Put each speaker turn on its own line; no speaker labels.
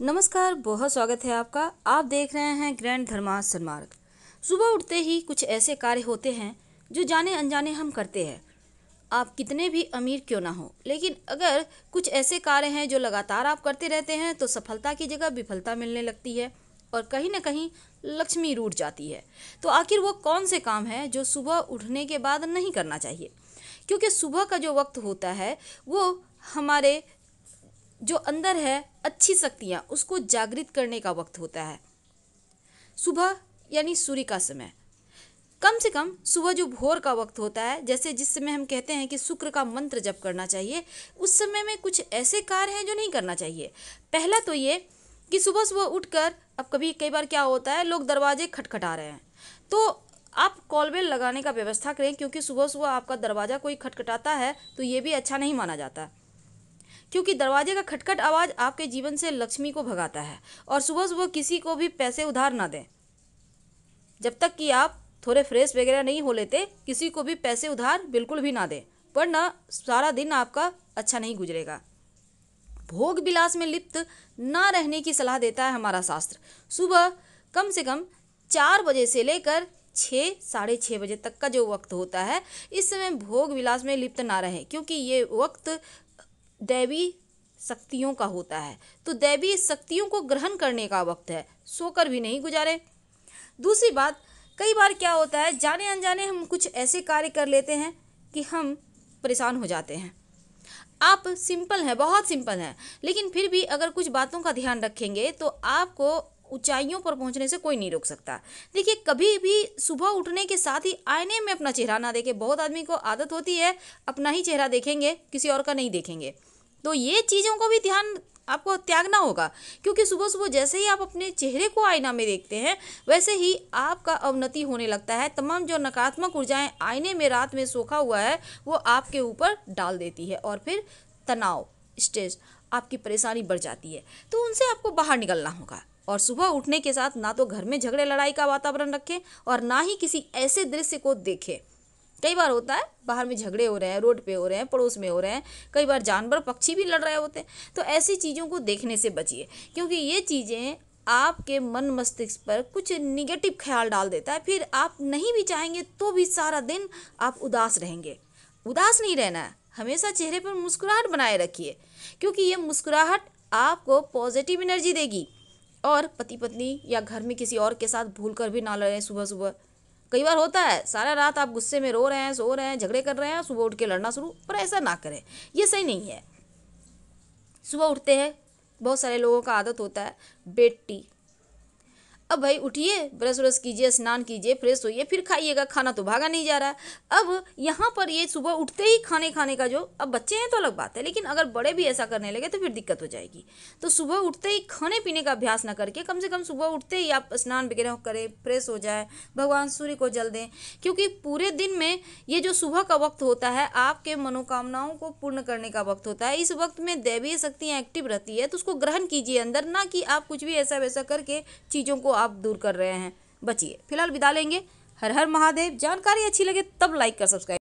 नमस्कार बहुत स्वागत है आपका आप देख रहे हैं ग्रैंड धर्मा सन्मार्ग सुबह उठते ही कुछ ऐसे कार्य होते हैं जो जाने अनजाने हम करते हैं आप कितने भी अमीर क्यों ना हो लेकिन अगर कुछ ऐसे कार्य हैं जो लगातार आप करते रहते हैं तो सफलता की जगह विफलता मिलने लगती है और कहीं ना कहीं लक्ष्मी रूट जाती है तो आखिर वो कौन से काम हैं जो सुबह उठने के बाद नहीं करना चाहिए क्योंकि सुबह का जो वक्त होता है वो हमारे जो अंदर है अच्छी शक्तियाँ उसको जागृत करने का वक्त होता है सुबह यानी सूर्य का समय कम से कम सुबह जो भोर का वक्त होता है जैसे जिस समय हम कहते हैं कि शुक्र का मंत्र जप करना चाहिए उस समय में कुछ ऐसे कार्य हैं जो नहीं करना चाहिए पहला तो ये कि सुबह सुबह उठकर अब कभी कई बार क्या होता है लोग दरवाजे खटखटा रहे हैं तो आप कॉलबेल लगाने का व्यवस्था करें क्योंकि सुबह सुबह आपका दरवाज़ा कोई खटखटाता है तो ये भी अच्छा नहीं माना जाता क्योंकि दरवाजे का खटखट आवाज़ आपके जीवन से लक्ष्मी को भगाता है और सुबह सुबह किसी को भी पैसे उधार ना दें जब तक कि आप थोड़े फ्रेश वगैरह नहीं हो लेते किसी को भी पैसे उधार बिल्कुल भी ना दें वरना सारा दिन आपका अच्छा नहीं गुजरेगा भोग विलास में लिप्त ना रहने की सलाह देता है हमारा शास्त्र सुबह कम से कम चार बजे से लेकर छः साढ़े छः बजे तक का जो वक्त होता है इस समय भोग विलास में लिप्त ना रहें क्योंकि ये वक्त दैवी शक्तियों का होता है तो दैवी शक्तियों को ग्रहण करने का वक्त है सोकर भी नहीं गुजारे दूसरी बात कई बार क्या होता है जाने अनजाने हम कुछ ऐसे कार्य कर लेते हैं कि हम परेशान हो जाते हैं आप सिंपल हैं बहुत सिंपल हैं लेकिन फिर भी अगर कुछ बातों का ध्यान रखेंगे तो आपको ऊंचाइयों पर पहुंचने से कोई नहीं रोक सकता देखिए कभी भी सुबह उठने के साथ ही आईने में अपना चेहरा ना देखें बहुत आदमी को आदत होती है अपना ही चेहरा देखेंगे किसी और का नहीं देखेंगे तो ये चीज़ों को भी ध्यान आपको त्यागना होगा क्योंकि सुबह सुबह जैसे ही आप अपने चेहरे को आईना में देखते हैं वैसे ही आपका अवनति होने लगता है तमाम जो नकारात्मक ऊर्जाएं आईने में रात में सोखा हुआ है वो आपके ऊपर डाल देती है और फिर तनाव स्ट्रेस आपकी परेशानी बढ़ जाती है तो उनसे आपको बाहर निकलना होगा और सुबह उठने के साथ ना तो घर में झगड़े लड़ाई का वातावरण रखें और ना ही किसी ऐसे दृश्य को देखें कई बार होता है बाहर में झगड़े हो रहे हैं रोड पे हो रहे हैं पड़ोस में हो रहे हैं कई बार जानवर पक्षी भी लड़ रहे होते हैं तो ऐसी चीज़ों को देखने से बचिए क्योंकि ये चीज़ें आपके मन मस्तिष्क पर कुछ निगेटिव ख्याल डाल देता है फिर आप नहीं भी चाहेंगे तो भी सारा दिन आप उदास रहेंगे उदास नहीं रहना है हमेशा चेहरे पर मुस्कुराहट बनाए रखिए क्योंकि ये मुस्कुराहट आपको पॉजिटिव एनर्जी देगी और पति पत्नी या घर में किसी और के साथ भूल कर भी ना लड़ें सुबह सुबह कई बार होता है सारा रात आप गुस्से में रो रहे हैं सो रहे हैं झगड़े कर रहे हैं सुबह उठ के लड़ना शुरू पर ऐसा ना करें ये सही नहीं है सुबह उठते हैं बहुत सारे लोगों का आदत होता है बेटी अब भाई उठिए ब्रश व्रश कीजिए स्नान कीजिए फ्रेश होइए फिर खाइएगा खाना तो भागा नहीं जा रहा है अब यहाँ पर ये सुबह उठते ही खाने खाने का जो अब बच्चे हैं तो अलग बात है लेकिन अगर बड़े भी ऐसा करने लगे तो फिर दिक्कत हो जाएगी तो सुबह उठते ही खाने पीने का अभ्यास ना करके कम से कम सुबह उठते ही आप स्नान वगैरह करें फ्रेश हो जाए भगवान सूर्य को जल दें क्योंकि पूरे दिन में ये जो सुबह का वक्त होता है आपके मनोकामनाओं को पूर्ण करने का वक्त होता है इस वक्त में दैवीय शक्तियाँ एक्टिव रहती है तो उसको ग्रहण कीजिए अंदर ना कि आप कुछ भी ऐसा वैसा करके चीज़ों को आप दूर कर रहे हैं बचिए फिलहाल विदा लेंगे हर हर महादेव जानकारी अच्छी लगे तब लाइक कर सब्सक्राइब